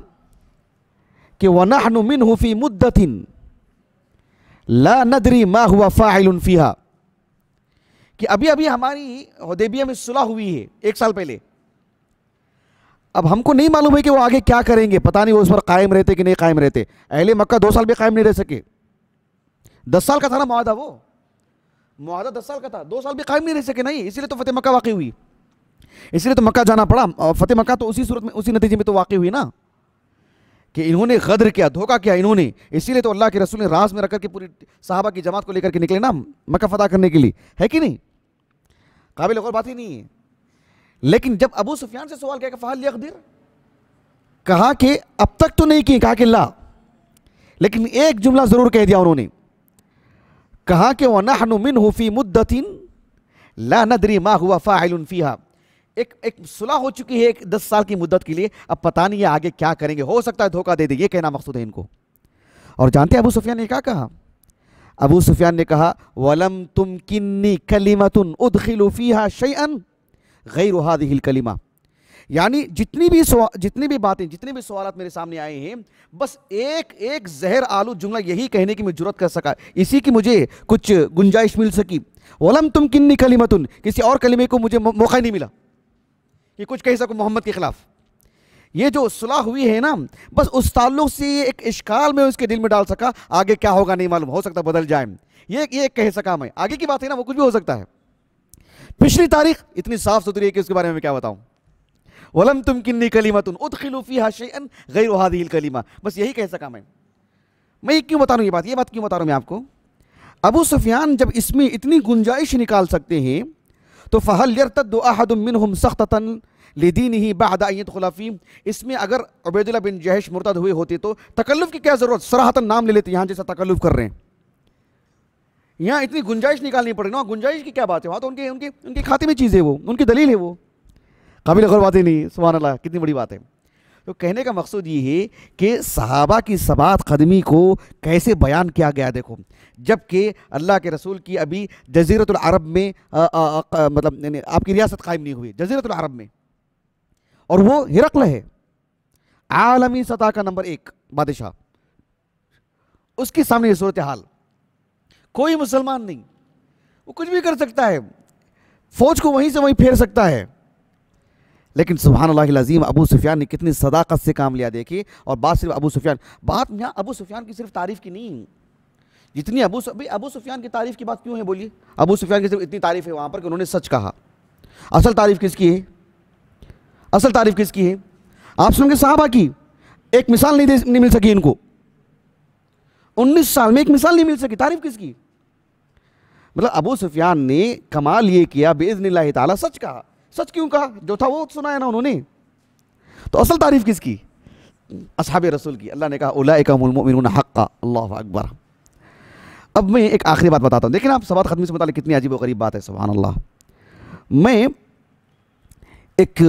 S1: कि वनाहनु मिन हुफ़ी मुद्दतिन ला नदरी मा हुआ फ़ाहिल कि अभी अभी हमारी हदेबिया में सुलह हुई है एक साल पहले अब हमको नहीं मालूम है कि वो आगे क्या करेंगे पता नहीं वो उस पर कायम रहते कि नहीं कायम रहते अहले मक्का दो साल भी कायम नहीं रह सके दस साल का था ना माहदा वो माहदा दस साल का था दो साल भी कायम नहीं रह सके नहीं इसीलिए तो फतेह मक्का वाकई हुई इसलिए तो मक्का जाना पड़ा फतेह मक्का तो उसी सूरत में उसी नतीजे में तो वाकई हुई ना कि इन्होंने गद्र किया धोखा किया इन्होंने इसीलिए तो अल्लाह के रसूल ने रास में रखकर के पूरी साहबा की जमात को लेकर के निकले ना मक्का फतह करने के लिए है कि नहीं काबिल और बात ही नहीं है लेकिन जब अबू सुफियान से सवाल किया फहल यकदिर कहा कि अब तक तो नहीं की कहा कि ला लेकिन एक जुमला ज़रूर कह दिया उन्होंने कहा कि वह मिन हुफी मुद्दतिन ला नदरी मा हुआ फ़ाइलफ़ीहा एक एक सुलह हो चुकी है एक दस साल की मुद्दत के लिए अब पता नहीं है आगे क्या करेंगे हो सकता है धोखा दे दे ये कहना मकसूद है इनको और जानते हैं अबू सुफियान ने क्या कहा अबू सुफियान ने कहा वलम तुम किन्नी कलीमतुन उदखिलुफ़ीहा शैअन गई हादिल कलिमा यानी जितनी भी जितनी भी बातें जितने भी सवाल मेरे सामने आए हैं बस एक एक जहर आलू जुमला यही कहने की मैं जरूरत कर सका इसी की मुझे कुछ गुंजाइश मिल सकी वलम तुम किन्नी कलीमतुन किसी और कलीमे को मुझे मौका नहीं मिला कि कुछ कह सको मोहम्मद के ख़िलाफ़ ये जो सुलह हुई है ना बस उस ताल्लुक से एक इश्काल में उसके दिल में डाल सका आगे क्या होगा नहीं मालूम हो सकता बदल जाए ये ये कह सका मैं आगे की बात है ना वो कुछ भी हो सकता है पिछली तारीख इतनी साफ सुथरी है कि उसके बारे में क्या बताऊं वलम तुम किन्नी कलीमा तुम उदखिलूफी हाशन गैर वहादील कलीमा बस यही कह सका मैं मैं ये क्यों बता रहा हूँ ये बात ये बात क्यों बता रहा हूँ मैं आपको अबू सुफियान जब इसमें इतनी गुंजाइश निकाल सकते हैं तो फ़हल यरतदमिन हम सख्तन लेदीन नहीं बादाइत खुलाफी इसमें अगर अबैदुल्ला बिन जहेश मुर्तद हुए होते तो तकल्लुफ़ की क्या ज़रूरत सराहतन नाम ले लेते यहाँ जैसा तकल्लुफ़ कर रहे हैं यहाँ इतनी गुंजाइश निकालनी पड़ेगी ना गुंजाइश की क्या बात है वहाँ तो उनके उनके उनके खाते में चीज़ है वो उनकी दलील है वो काबिल बात ही नहीं सुबह अल्लाह कितनी बड़ी बात है तो कहने का मकसद ये है कि सहाबा की सबात कदमी को कैसे बयान किया गया देखो जबकि अल्लाह के रसूल की अभी जजीरतरब में मतलब आपकी रियासत कायम नहीं हुई जजीरतरब में और वो हिरकल है आलमी सतह का नंबर एक बादशाह उसके सामने सूरत हाल कोई मुसलमान नहीं वो कुछ भी कर सकता है फौज को वहीं से वहीं फेर सकता है लेकिन सुबहान अबू सुफियान ने कितनी सदाकत से काम लिया देखिए और बात सिर्फ अबू सुफियान बात यहाँ अबू सुफियान की सिर्फ तारीफ़ की नहीं जितनी अबू भाई अबू सुफियान की तारीफ़ की बात क्यों है बोलिए अबू सुफियान की सिर्फ इतनी तारीफ़ है वहां पर कि उन्होंने सच कहा असल तारीफ़ किसकी है असल तारीफ़ किसकी है आप सुन के साहबा की एक मिसाल नहीं नहीं मिल सकी इनको उन्नीस साल में एक मिसाल नहीं मिल सकी तारीफ़ किसकी मतलब अबू सुफियान ने कमाल ये किया बेजन ताला सच कहा सच क्यों कहा जो था वो सुनाया ना उन्होंने तो असल तारीफ किसकी असहाब रसूल की अल्लाह ने कहा उलामिन हक़ अल्लाह अकबर अब मैं एक आखिरी बात बताता हूँ देखिए आप सवाल ख़त्म से मतलब कितनी अजीब वरीब गरीब बात है सुबहान अल्लाह मैं एक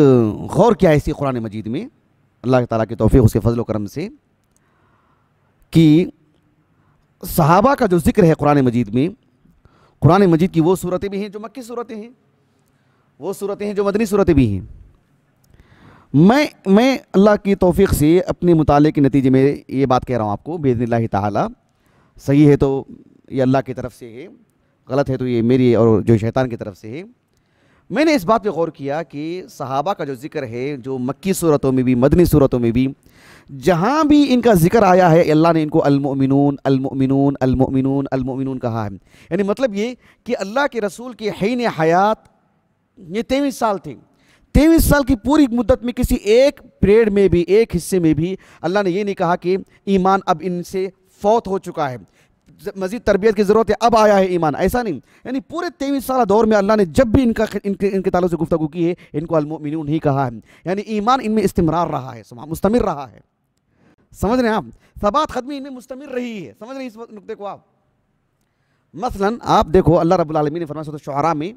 S1: गौर किया इसी कुरान मजीद में अल्लाह ताला के तोहफ़े उसके फजल करम से कि सहाबा का जो जिक्र है कुरान मजीद में कुरान मजीद की वो सूरतें भी हैं जो मक्की सूरतें हैं वो सूरतें हैं जो मदनी सूरतें भी हैं मैं मैं अल्लाह की तोफ़ी से अपने मुताले के नतीजे में ये बात कह रहा हूँ आपको बेदन ताला सही है तो ये अल्लाह की तरफ से है गलत है तो ये मेरी और जो शैतान की तरफ से है मैंने इस बात पे गौर किया कि सहाबा का जो जिक्र है जो मक्की सूरतों में भी मदनी सूरतों में भी जहाँ भी इनका जिक्र आया है अल्लाह ने इनको अलमिनून अलमिनून अलमिनून अलमिनून कहा है यानी मतलब ये कि अल्लाह के रसूल की हैन हयात ये तेईस साल थे तेईस साल की पूरी मुद्दत में किसी एक पीरियड में भी एक हिस्से में भी अल्लाह ने ये नहीं कहा कि ईमान अब इनसे फौत हो चुका है मजीद तरबियत की ज़रूरत है अब आया है ईमान ऐसा नहीं यानी पूरे तेईस साल दौर में अल्लाह ने जब भी इनका इनके इनके तालों से गुफ्तु की है इनको अलमोमिन ही कहा है यानी ईमान इनमें इस्तेमरार रहा है मुस्तमिर रहा है समझ रहे हैं आप सबात खदमी इनमें मुस्तमिल रही है समझ रहे हैं इस नुकते को आप मसलन आप देखो अल्लाह रब्बुल आलमीन ने फरमाया तो शुरा में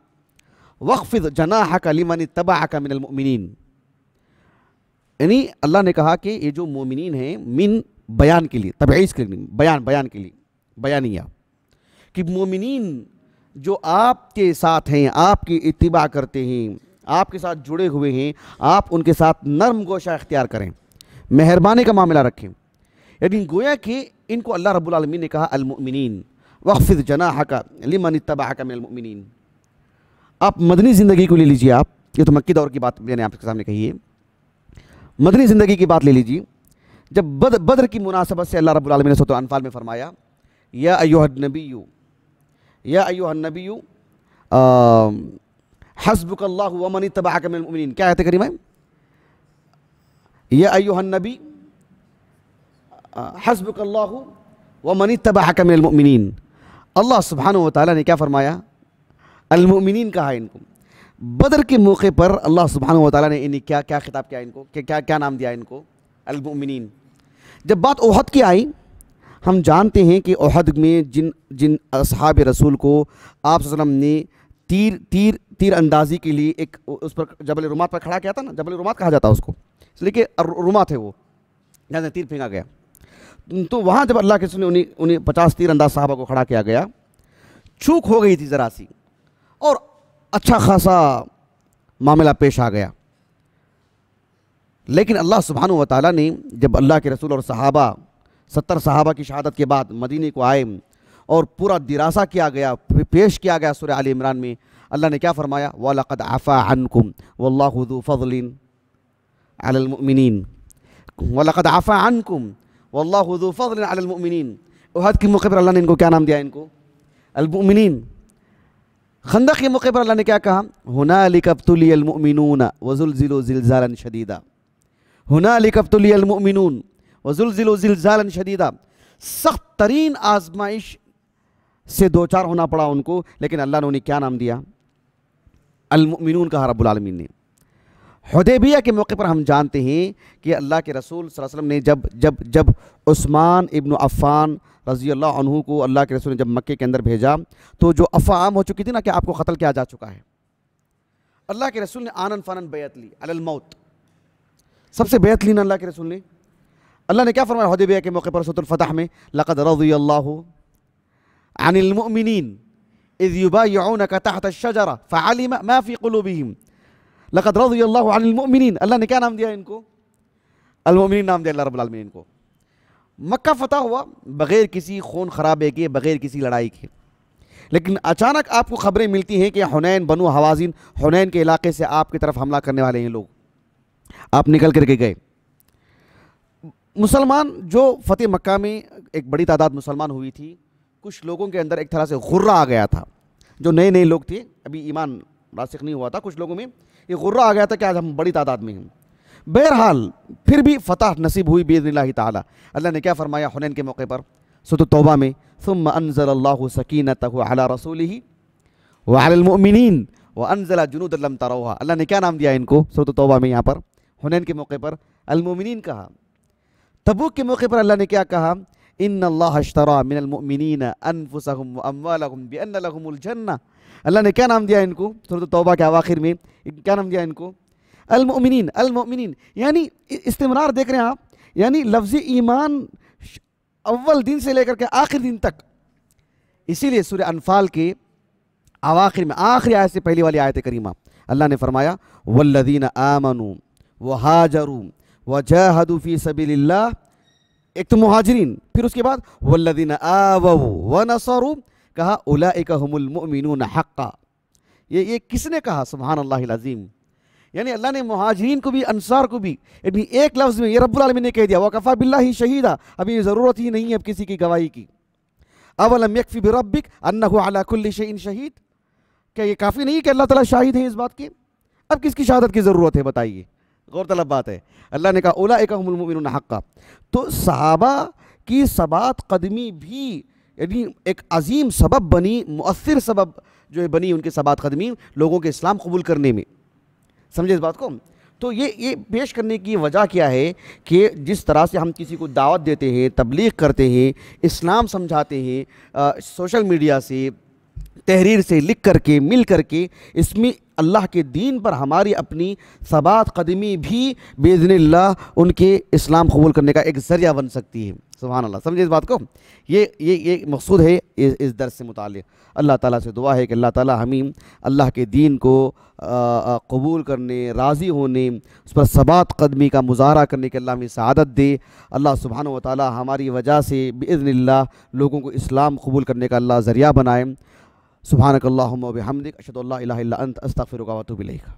S1: वक्फ़ जनाह हक लिमन तबाह का मिनमिन यानी अल्लाह ने कहा कि ये जो मोमिन हैं मिन बयान के लिए तबीज़ के लिए बयान बयान के लिए बयानिया कि मोमिन जो आपके साथ हैं आपकी इतबा करते हैं आपके साथ जुड़े हुए हैं आप उनके साथ नर्म गोशा इख्तियार करें मेहरबानी का मामला रखें लेकिन गोया कि इनको अल्लाह रब्बुल ने कहा अलमिन वक्फ़ जना हका लिमन तबाह का मिनमिन आप मदनी ज़िंदगी को ले लीजिए आप ये तो मक्की दौर की बात मैंने आपके सामने कही है मदनी ज़िंदगी की बात ले लीजिए जब बद बद्र की मुनासबत से अल्लाह रब्बुल ने सोत अनफाल में फ़रमाया या अयोहद यू या अयोहद हसबुक अल्लाह वमन तबाह मिनमिन क्या कहते करीम है या अयोहनबी हसबल्ला व मनी तबाह कमिन अल्लाह सुबहान ताली ने क्या फ़रमाया अलमिन कहा इनको बदर के मौके पर अल्लाह सुबहान ताली ने इन्हें क्या क्या खिताब किया इनको क्या क्या क्या नाम दिया इनको अलमिन जब बात ओहद की आई हम जानते हैं कि ओहद में जिन जिन असहाब रसूल को आप वसलम ने तीर तीर तीर अंदाजी के लिए एक उस पर जबल रुमात पर खड़ा किया था ना जबल रुमात कहा जाता है उसको लेकिन रुमा थे वो जहाँ तीर फेंका गया तो वहाँ जब अल्लाह के सुन उन्हीं उन्हीं पचास तीर अंदाज साहबा को खड़ा किया गया चूक हो गई थी ज़रा सी और अच्छा खासा मामला पेश आ गया लेकिन अल्लाह सुबहान वाली ने जब अल्लाह के रसूल और सहाबा सत्तर सहाबा की शहादत के बाद मदीने को आए और पूरा दिरासा किया गया पेश किया गया सुर आल इमरान में अल्लाह ने क्या फरमाया वाल आफ़ा अनकुम वल्लाहदू على المؤمنين ولقد عفا عنكم والله ذو فضل على المؤمنين وهذا كم مقبر الله نينكو كان عم ديانكو المؤمنين خندق مقبر الله نكاكا هنالك ابتلي المؤمنون وزلزلوا زلزالا شديدا هنالك ابتلي المؤمنون وزلزلوا زلزالا شديدا سخت ترين آزمائش سے دو چار ہونا پڑا ان کو لیکن اللہ نے انہیں کیا نام دیا المؤمنون کہا رب العالمین نے हदेबिया के मौके पर हम जानते हैं कि अल्लाह के रसूल वसल्लम ने जब जब जब उस्मान इब्न अफ़ान रज़ी अल्लाह को अल्लाह के रसूल ने जब मक्के के अंदर भेजा तो जो अफ़ाम हो चुकी थी ना कि आपको कत्ल किया जा चुका है अल्लाह के रसूल ने आनन फ़ानन बैत ली अलमौत सबसे बैत ली ना अल्लाह के रसूल ने अल्लाह ने क्या फरमाया हदेबिया के मौके पर सतुल्फ़तः में लक़द रज़ी अल्लाह अनिलमिन इज़ युबा यौन का तहत शजरा फ़ालिम माफ़ी लकद रजमिन अल्लाह ने क्या नाम दिया इनको अलमिन नाम दिया अल्लाह को मक्का फतह हुआ बग़ैर किसी खून खराबे के बग़ैर किसी लड़ाई के लेकिन अचानक आपको ख़बरें मिलती हैं कि हुनैन बनु हवाजिन हुनैन के इलाके से आपकी तरफ हमला करने वाले हैं लोग आप निकल करके गए मुसलमान जो फ़तेह मक्का में एक बड़ी तादाद मुसलमान हुई थी कुछ लोगों के अंदर एक तरह से गुर्रा आ गया था जो नए नए लोग थे अभी ईमान रासिक नहीं हुआ था कुछ लोगों में ये गुर्रा आ गया था कि आज हम बड़ी तादाद में हैं बहरहाल फिर भी फतह नसीब हुई बेदला तला अल्लाह ने क्या फरमाया हुनैन के मौके पर सुत तोबा में सुम अनज़ल्ला सकीन तला रसूल ही वालमिन व अनजला जुनूदम तरोहा अल्लाह ने क्या नाम दिया इनको सुत तोबा में यहाँ पर हुनैन के मौके पर अलमोमिन कहा तबुक के मौके पर अल्लाह ने क्या कहा इन अल्लाह अशतरा मिनमिन अनफुसम अम्वालहम बेअल्लाहमुलजन्ना अल्लाह ने क्या नाम दिया इनको थोड़ा तो तौबा के आखिर में क्या नाम दिया इनको अलमिन अलमिन यानी इस्तेमार देख रहे हैं आप यानी लफ्ज़ ईमान अव्वल दिन से लेकर के आखिर दिन तक इसीलिए सूर्य अनफाल के आवाखिर में आखिरी आयत से पहली वाली आयत करीमा अल्लाह ने फरमाया वल्लदीन आमनु व हाजरू व जहदूफ़ी सबी एक तो महाजरीन फिर उसके बाद वल्लदीन आवू व नसरू कहा उला हमलमिन हक्का ये ये किसने कहा सुबहान अल्लाजीम यानी अल्लाह ने महाजरीन को भी अनसार को भी यानी एक लफ्ज़ में ये रब्लमी ने कह दिया वकफ़ा बिल्ला ही शहीदा अभी ज़रूरत ही नहीं है अब किसी की गवाही की अवलम यकफ़ी बिरबिक अल्लाकुल्ल शहीद क्या ये काफ़ी नहीं कि अल्लाह तला शाहिद है इस बात की अब किसकी शहादत की ज़रूरत है बताइए गौरतलब बात है अल्लाह ने कहा ओला एक हक़ा तो सहाबा की सबात कदमी भी यानी एक अजीम सबब बनी मौसर सबब जो है बनी उनके सबात कदमी लोगों के इस्लाम कबूल करने में समझे इस बात को तो ये ये पेश करने की वजह क्या है कि जिस तरह से हम किसी को दावत देते हैं तबलीग करते हैं इस्लाम समझाते हैं सोशल मीडिया से तहरीर से लिख कर के मिल कर के इसमें अल्लाह के दीन पर हमारी अपनी सबात कदमी भी बेजन उनके इस्लाम कबूल करने का एक ज़रिया बन सकती है सुबहान अल्लाह समझे इस बात को ये ये ये मकसूद है इस, इस दर्स से मुतल अल्लाह ताला से दुआ है कि अल्लाह ताला हमीम अल्लाह के दीन को कबूल करने राज़ी होने उस पर सबात कदमी का मुजाहरा करने के अल्लाह में शादत दे अल्लाह सुबहान व ताली हमारी वजह से बेज़न लोगों को इस्लाम कबूल करने का अल्लाह ज़रिया बनाए सुबहानकल्लाम हमदिक अशद अल्ला अस्तफ़िर वतुबिलका